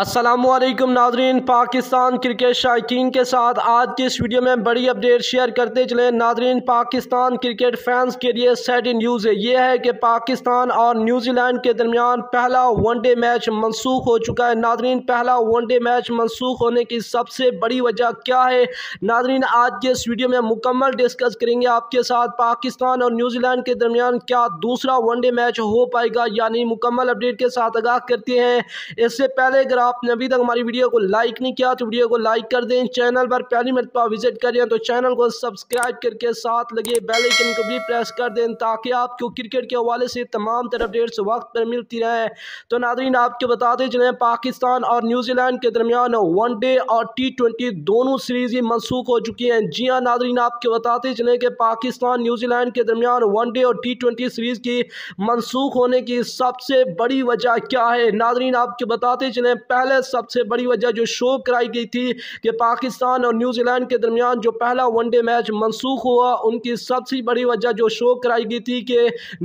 असलम नाजरीन पाकिस्तान क्रिकेट शायकीन के साथ आज की इस वीडियो में बड़ी अपडेट शेयर करते चले नाजरीन पाकिस्तान क्रिकेट फैंस के लिए सैड न्यूज़ है ये है कि पाकिस्तान और न्यूजीलैंड के दरमियान पहला वनडे मैच मनसूख हो चुका है नाजरीन पहला वनडे मैच मनसूख होने की सबसे बड़ी वजह क्या है नाजरीन आज के इस वीडियो में मुकम्मल डिस्कस करेंगे आपके साथ पाकिस्तान और न्यूजीलैंड के दरमियान क्या दूसरा वनडे मैच हो पाएगा यानी मुकम्मल अपडेट के साथ आगाह करते हैं इससे पहले ग्राम आपने अभी तक हमारी वीडियो को लाइक नहीं किया तो वीडियो को लाइक कर दें चैनल पर पहली मरतबा विजिट करें तो चैनल को सब्सक्राइब करके साथ लगे बेलाइकन को भी प्रेस कर दें ताकि आपको क्रिकेट के हवाले से तमाम तरह अपडेट्स वक्त पर मिलती रहें तो नादरीन आपको बताते चलें पाकिस्तान और न्यूजीलैंड के दरमियान वन डे और टी ट्वेंटी दोनों सीरीज ही मनसूख हो चुकी हैं जी हाँ नादरीन आपको बताते चलें कि पाकिस्तान न्यूजीलैंड के दरमियान वन डे और टी ट्वेंटी सीरीज की मनसूख होने की सबसे बड़ी वजह क्या है नादरीन आपको बताते चलें पहले सबसे बड़ी वजह जो शो कराई गई थी कि पाकिस्तान और न्यूजीलैंड के दरमियान जो पहला वनडे मैच मनसूख हुआ उनकी सबसे बड़ी वजह जो शो कराई गई थी कि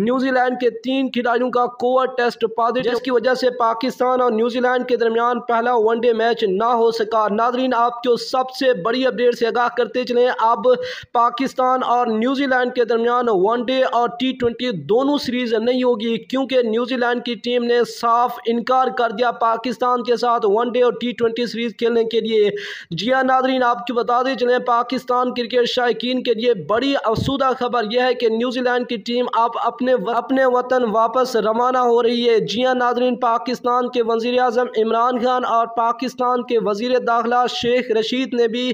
न्यूजीलैंड के तीन खिलाड़ियों का कोवर टेस्ट पॉजिटिव जिसकी वजह से पाकिस्तान और न्यूजीलैंड के दरमियान पहला वनडे मैच ना हो सका नाजरीन आपको सबसे बड़ी अपडेट से आगाह करते चले अब पाकिस्तान और न्यूजीलैंड के दरमियान वनडे और टी दोनों सीरीज नहीं होगी क्योंकि न्यूजीलैंड की टीम ने साफ इनकार कर दिया पाकिस्तान के साथ वनडे और टी ट्वेंटी सीरीज़ खेलने के लिए जी हाँ नादरीन आपकी बताते चले पाकिस्तान क्रिकेट शायकीन के लिए बड़ी अफसुदा खबर यह है कि न्यूजीलैंड की टीम आप अपने व, अपने वतन वापस रवाना हो रही है जी हाँ नादरीन पाकिस्तान के वजीर अजम इमरान खान और पाकिस्तान के वजीर दाखिला शेख रशीद ने भी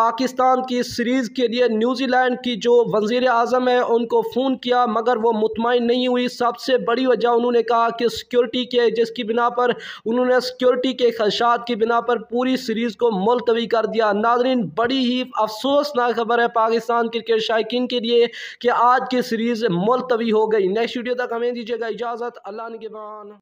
पाकिस्तान की सीरीज़ के लिए न्यूजीलैंड की जो वजीर अजम है उनको फ़ोन किया मगर वो मुतमिन नहीं हुई सबसे बड़ी वजह उन्होंने कहा कि सिक्योरिटी के जिसकी बिना पर उन्होंने सिक्योरिटी सेफ्टी के खदशात की बिना पर पूरी सीरीज़ को मुलतवी कर दिया नादरीन बड़ी ही अफसोसनाक खबर है पाकिस्तान क्रिकेट शायक के लिए कि आज की सीरीज़ मुलतवी हो गई नेक्स्ट वीडियो तक हमें दीजिएगा इजाज़त अल्लाह के बान